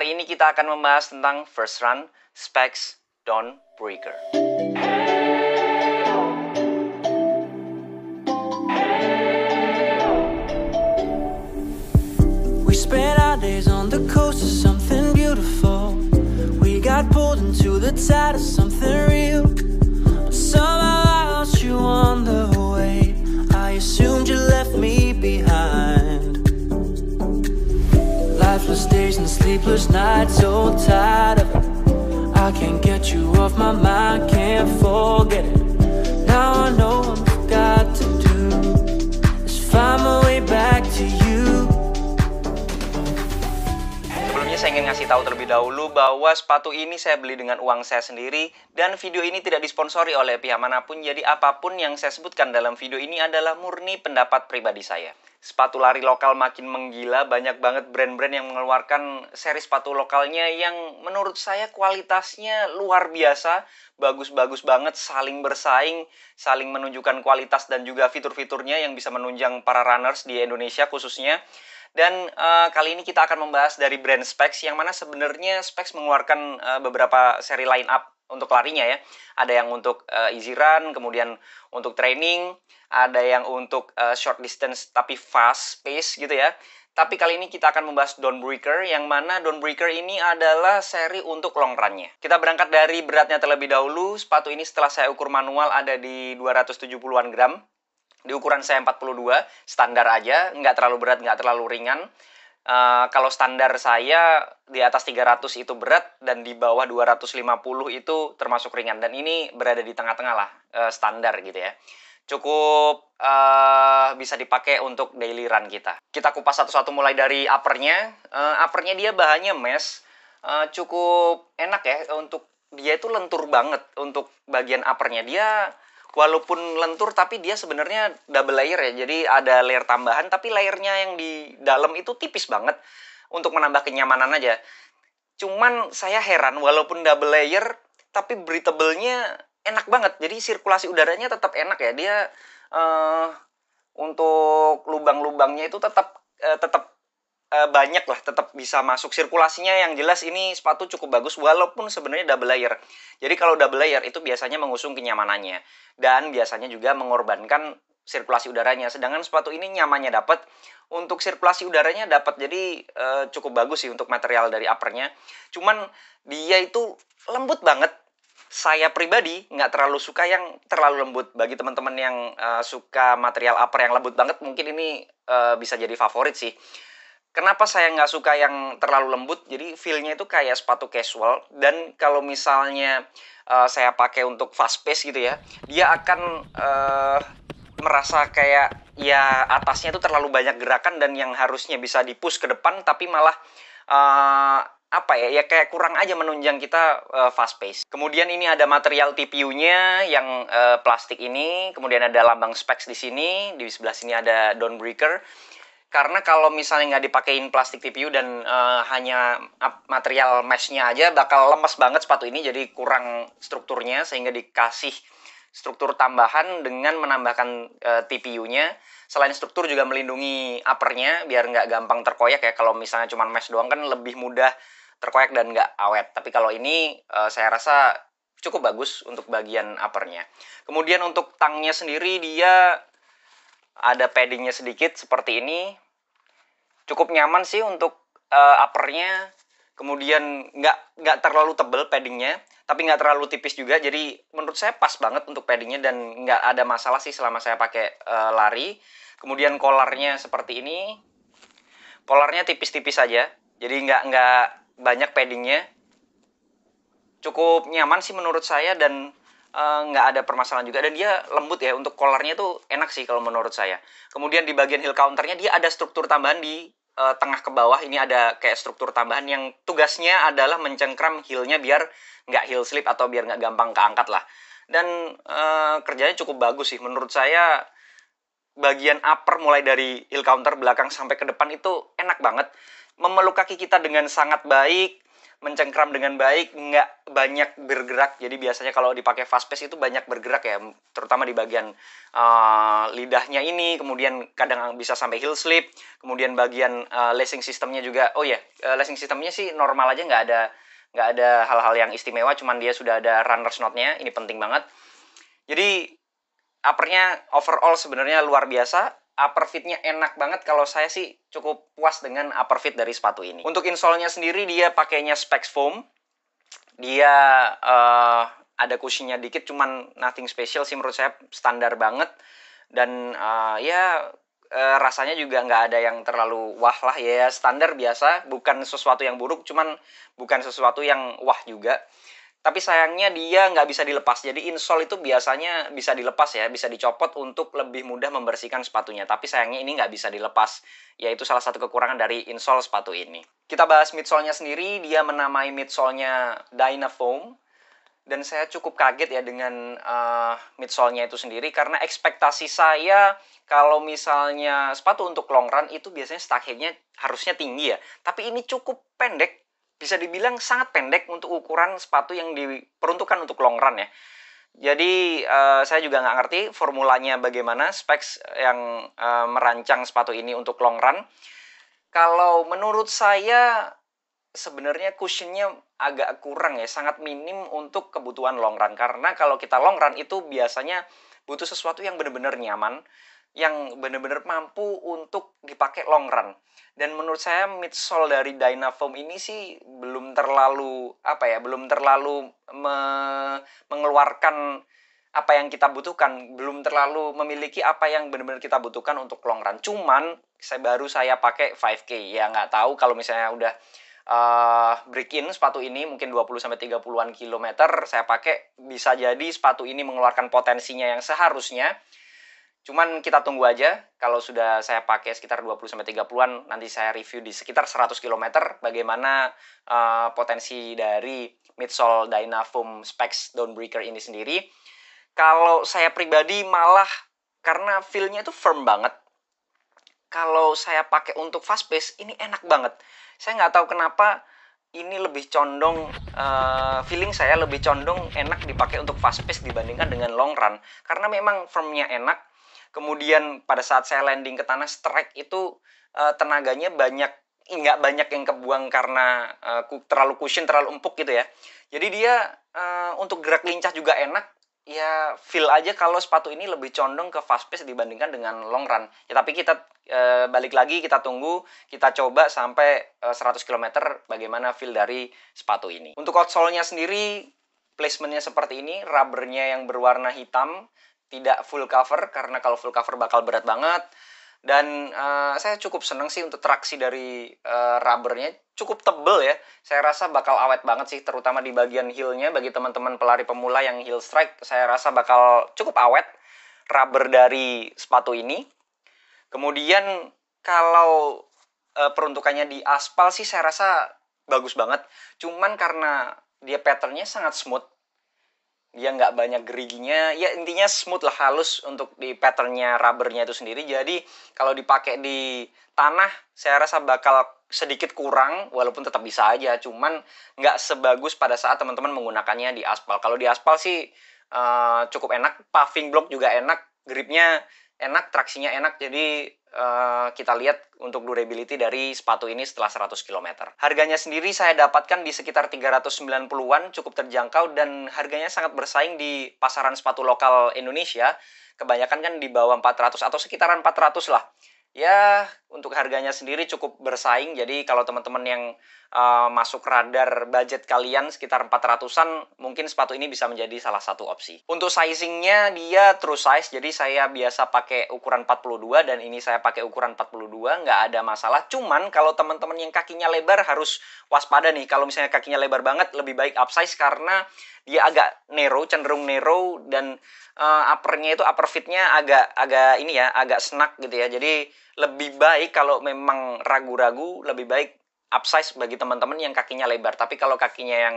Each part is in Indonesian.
Hari ini kita akan membahas tentang first run, specs, dawn breaker. We spent night, so tired of it I can't get you off my mind, can't forget it Now I know I've got to do Is find my ingin ngasih tahu terlebih dahulu bahwa sepatu ini saya beli dengan uang saya sendiri dan video ini tidak disponsori oleh pihak manapun jadi apapun yang saya sebutkan dalam video ini adalah murni pendapat pribadi saya. Sepatu lari lokal makin menggila, banyak banget brand-brand yang mengeluarkan seri sepatu lokalnya yang menurut saya kualitasnya luar biasa, bagus-bagus banget, saling bersaing, saling menunjukkan kualitas dan juga fitur-fiturnya yang bisa menunjang para runners di Indonesia khususnya. Dan uh, kali ini kita akan membahas dari brand Specs yang mana sebenarnya Specs mengeluarkan uh, beberapa seri line up untuk larinya ya. Ada yang untuk uh, easy run, kemudian untuk training, ada yang untuk uh, short distance tapi fast pace gitu ya. Tapi kali ini kita akan membahas Don Breaker yang mana Don Breaker ini adalah seri untuk long run-nya. Kita berangkat dari beratnya terlebih dahulu. Sepatu ini setelah saya ukur manual ada di 270-an gram. Di ukuran saya 42, standar aja, nggak terlalu berat, nggak terlalu ringan. Uh, kalau standar saya di atas 300 itu berat dan di bawah 250 itu termasuk ringan dan ini berada di tengah-tengah lah uh, standar gitu ya. Cukup uh, bisa dipakai untuk daily run kita. Kita kupas satu-satu mulai dari uppernya. Uh, uppernya dia bahannya mesh. Uh, cukup enak ya untuk dia itu lentur banget untuk bagian uppernya. Dia walaupun lentur tapi dia sebenarnya double layer ya. Jadi ada layer tambahan tapi layernya yang di dalam itu tipis banget untuk menambah kenyamanan aja. Cuman saya heran walaupun double layer tapi breathable-nya enak banget. Jadi sirkulasi udaranya tetap enak ya. Dia uh, untuk lubang-lubangnya itu tetap uh, tetap Eh, banyak lah tetap bisa masuk sirkulasinya yang jelas ini sepatu cukup bagus walaupun sebenarnya double layer jadi kalau double layer itu biasanya mengusung kenyamanannya dan biasanya juga mengorbankan sirkulasi udaranya sedangkan sepatu ini nyamannya dapat untuk sirkulasi udaranya dapat jadi e, cukup bagus sih untuk material dari uppernya cuman dia itu lembut banget saya pribadi nggak terlalu suka yang terlalu lembut. Bagi teman-teman yang uh, suka material upper yang lembut banget, mungkin ini uh, bisa jadi favorit sih. Kenapa saya nggak suka yang terlalu lembut? Jadi feel-nya itu kayak sepatu casual dan kalau misalnya uh, saya pakai untuk fast pace gitu ya, dia akan uh, merasa kayak ya atasnya itu terlalu banyak gerakan dan yang harusnya bisa dipush ke depan tapi malah uh, apa ya ya kayak kurang aja menunjang kita uh, fast pace. Kemudian ini ada material TPU-nya yang uh, plastik ini, kemudian ada lambang specs di sini, di sebelah sini ada downbreaker karena kalau misalnya nggak dipakein plastik TPU dan uh, hanya material meshnya aja bakal lemes banget sepatu ini jadi kurang strukturnya sehingga dikasih struktur tambahan dengan menambahkan uh, eh, TPU-nya selain struktur juga melindungi uppernya biar nggak gampang terkoyak ya kalau misalnya cuma mesh doang kan lebih mudah terkoyak dan nggak awet tapi kalau ini uh, saya rasa cukup bagus untuk bagian uppernya kemudian untuk tangnya sendiri dia ada paddingnya sedikit seperti ini cukup nyaman sih untuk uh, uppernya kemudian nggak nggak terlalu tebel paddingnya tapi nggak terlalu tipis juga jadi menurut saya pas banget untuk paddingnya dan nggak ada masalah sih selama saya pakai uh, lari kemudian kolarnya seperti ini kolarnya tipis-tipis saja jadi nggak nggak banyak paddingnya cukup nyaman sih menurut saya dan Eh, nggak uh, ada permasalahan juga dan dia lembut ya untuk kolarnya tuh enak sih kalau menurut saya. Kemudian di bagian heel counternya dia ada struktur tambahan di uh, tengah ke bawah ini ada kayak struktur tambahan yang tugasnya adalah mencengkram heelnya biar nggak heel slip atau biar nggak gampang keangkat lah. Dan uh, kerjanya cukup bagus sih menurut saya bagian upper mulai dari heel counter belakang sampai ke depan itu enak banget memeluk kaki kita dengan sangat baik mencengkram dengan baik, nggak banyak bergerak. Jadi biasanya kalau dipakai fast pace itu banyak bergerak ya, terutama di bagian uh, lidahnya ini, kemudian kadang bisa sampai heel slip, kemudian bagian uh, lacing sistemnya juga. Oh ya, yeah, uh, lacing sistemnya sih normal aja, nggak ada nggak ada hal-hal yang istimewa, cuman dia sudah ada runner nya Ini penting banget. Jadi uppernya overall sebenarnya luar biasa upper fitnya enak banget kalau saya sih cukup puas dengan upper fit dari sepatu ini. Untuk insole-nya sendiri dia pakainya specs foam. Dia uh, ada kusinya dikit cuman nothing special sih menurut saya standar banget dan uh, ya uh, rasanya juga nggak ada yang terlalu wah lah ya standar biasa bukan sesuatu yang buruk cuman bukan sesuatu yang wah juga tapi sayangnya dia nggak bisa dilepas jadi insole itu biasanya bisa dilepas ya bisa dicopot untuk lebih mudah membersihkan sepatunya tapi sayangnya ini nggak bisa dilepas yaitu salah satu kekurangan dari insole sepatu ini kita bahas midsole-nya sendiri dia menamai midsole-nya Dynafoam dan saya cukup kaget ya dengan uh, eh, midsole-nya itu sendiri karena ekspektasi saya kalau misalnya sepatu untuk long run itu biasanya nya harusnya tinggi ya tapi ini cukup pendek bisa dibilang sangat pendek untuk ukuran sepatu yang diperuntukkan untuk long run ya. Jadi uh, saya juga nggak ngerti formulanya bagaimana specs yang uh, merancang sepatu ini untuk long run. Kalau menurut saya sebenarnya cushionnya agak kurang ya, sangat minim untuk kebutuhan long run karena kalau kita long run itu biasanya butuh sesuatu yang benar-benar nyaman yang benar-benar mampu untuk dipakai long run. Dan menurut saya midsole dari Dynafoam ini sih belum terlalu apa ya, belum terlalu me mengeluarkan apa yang kita butuhkan, belum terlalu memiliki apa yang benar-benar kita butuhkan untuk long run. Cuman saya baru saya pakai 5K ya nggak tahu kalau misalnya udah uh, break in sepatu ini mungkin 20 sampai 30-an kilometer saya pakai bisa jadi sepatu ini mengeluarkan potensinya yang seharusnya Cuman kita tunggu aja kalau sudah saya pakai sekitar 20 30-an nanti saya review di sekitar 100 km bagaimana uh, potensi dari midsole Dynafoam Specs Downbreaker ini sendiri. Kalau saya pribadi malah karena feel-nya itu firm banget. Kalau saya pakai untuk fast pace ini enak banget. Saya nggak tahu kenapa ini lebih condong uh, feeling saya lebih condong enak dipakai untuk fast pace dibandingkan dengan long run karena memang firmnya enak kemudian pada saat saya landing ke tanah strike itu uh, tenaganya banyak nggak banyak yang kebuang karena uh, terlalu cushion terlalu empuk gitu ya jadi dia uh, untuk gerak lincah juga enak ya feel aja kalau sepatu ini lebih condong ke fast pace dibandingkan dengan long run ya tapi kita e, balik lagi kita tunggu kita coba sampai e, 100 km bagaimana feel dari sepatu ini untuk outsole-nya sendiri placementnya seperti ini rubbernya yang berwarna hitam tidak full cover karena kalau full cover bakal berat banget dan uh, saya cukup seneng sih untuk traksi dari uh, rubbernya cukup tebel ya saya rasa bakal awet banget sih terutama di bagian heelnya bagi teman-teman pelari pemula yang heel strike saya rasa bakal cukup awet rubber dari sepatu ini kemudian kalau uh, peruntukannya di aspal sih saya rasa bagus banget cuman karena dia patternnya sangat smooth dia nggak banyak geriginya ya intinya smooth lah halus untuk di patternnya rubbernya itu sendiri jadi kalau dipakai di tanah saya rasa bakal sedikit kurang walaupun tetap bisa aja cuman nggak sebagus pada saat teman-teman menggunakannya di aspal kalau di aspal sih uh, cukup enak paving block juga enak gripnya enak, traksinya enak, jadi uh, kita lihat untuk durability dari sepatu ini setelah 100 km. Harganya sendiri saya dapatkan di sekitar 390-an, cukup terjangkau dan harganya sangat bersaing di pasaran sepatu lokal Indonesia. Kebanyakan kan di bawah 400 atau sekitaran 400 lah. Ya, untuk harganya sendiri cukup bersaing. Jadi kalau teman-teman yang uh, masuk radar budget kalian sekitar 400-an, mungkin sepatu ini bisa menjadi salah satu opsi. Untuk sizingnya dia true size, jadi saya biasa pakai ukuran 42 dan ini saya pakai ukuran 42, nggak ada masalah. Cuman kalau teman-teman yang kakinya lebar harus waspada nih. Kalau misalnya kakinya lebar banget, lebih baik upsize karena dia agak narrow, cenderung narrow dan uh, uppernya itu upper fitnya agak agak ini ya, agak snack gitu ya. Jadi lebih baik kalau memang ragu-ragu lebih baik upsize bagi teman-teman yang kakinya lebar. Tapi kalau kakinya yang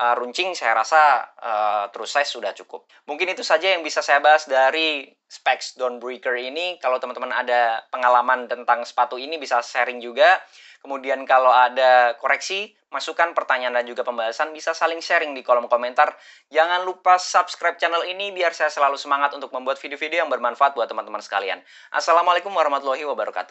uh, runcing, saya rasa uh, eh, terus size sudah cukup. Mungkin itu saja yang bisa saya bahas dari specs don breaker ini. Kalau teman-teman ada pengalaman tentang sepatu ini bisa sharing juga. Kemudian kalau ada koreksi, masukan, pertanyaan, dan juga pembahasan bisa saling sharing di kolom komentar. Jangan lupa subscribe channel ini biar saya selalu semangat untuk membuat video-video yang bermanfaat buat teman-teman sekalian. Assalamualaikum warahmatullahi wabarakatuh.